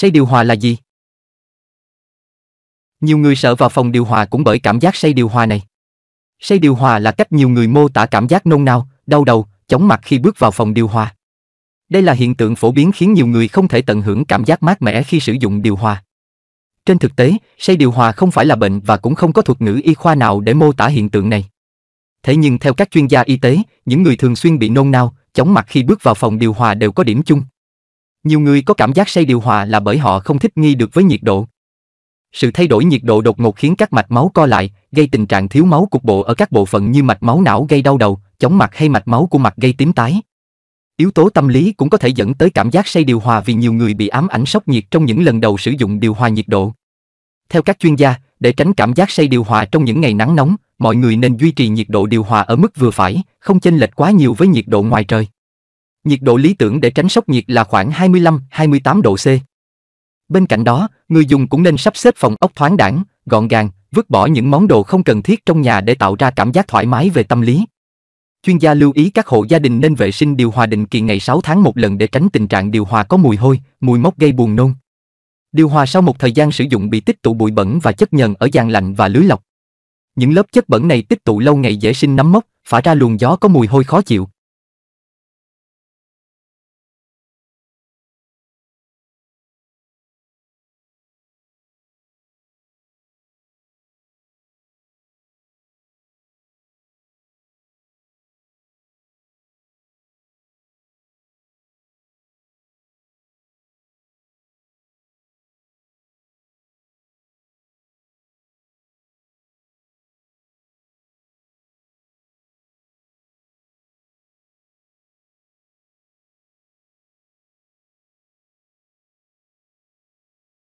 Say điều hòa là gì? Nhiều người sợ vào phòng điều hòa cũng bởi cảm giác say điều hòa này. Say điều hòa là cách nhiều người mô tả cảm giác nôn nao, đau đầu, chóng mặt khi bước vào phòng điều hòa. Đây là hiện tượng phổ biến khiến nhiều người không thể tận hưởng cảm giác mát mẻ khi sử dụng điều hòa. Trên thực tế, say điều hòa không phải là bệnh và cũng không có thuật ngữ y khoa nào để mô tả hiện tượng này. Thế nhưng theo các chuyên gia y tế, những người thường xuyên bị nôn nao, chóng mặt khi bước vào phòng điều hòa đều có điểm chung, nhiều người có cảm giác say điều hòa là bởi họ không thích nghi được với nhiệt độ. Sự thay đổi nhiệt độ đột ngột khiến các mạch máu co lại, gây tình trạng thiếu máu cục bộ ở các bộ phận như mạch máu não gây đau đầu, chóng mặt hay mạch máu của mặt gây tím tái. Yếu tố tâm lý cũng có thể dẫn tới cảm giác say điều hòa vì nhiều người bị ám ảnh sốc nhiệt trong những lần đầu sử dụng điều hòa nhiệt độ. Theo các chuyên gia, để tránh cảm giác say điều hòa trong những ngày nắng nóng, mọi người nên duy trì nhiệt độ điều hòa ở mức vừa phải, không chênh lệch quá nhiều với nhiệt độ ngoài trời nhiệt độ lý tưởng để tránh sốc nhiệt là khoảng 25-28 độ C. Bên cạnh đó, người dùng cũng nên sắp xếp phòng ốc thoáng đẳng, gọn gàng, vứt bỏ những món đồ không cần thiết trong nhà để tạo ra cảm giác thoải mái về tâm lý. Chuyên gia lưu ý các hộ gia đình nên vệ sinh điều hòa định kỳ ngày 6 tháng một lần để tránh tình trạng điều hòa có mùi hôi, mùi mốc gây buồn nôn. Điều hòa sau một thời gian sử dụng bị tích tụ bụi bẩn và chất nhờn ở gian lạnh và lưới lọc. Những lớp chất bẩn này tích tụ lâu ngày dễ sinh nấm mốc, phả ra luồng gió có mùi hôi khó chịu,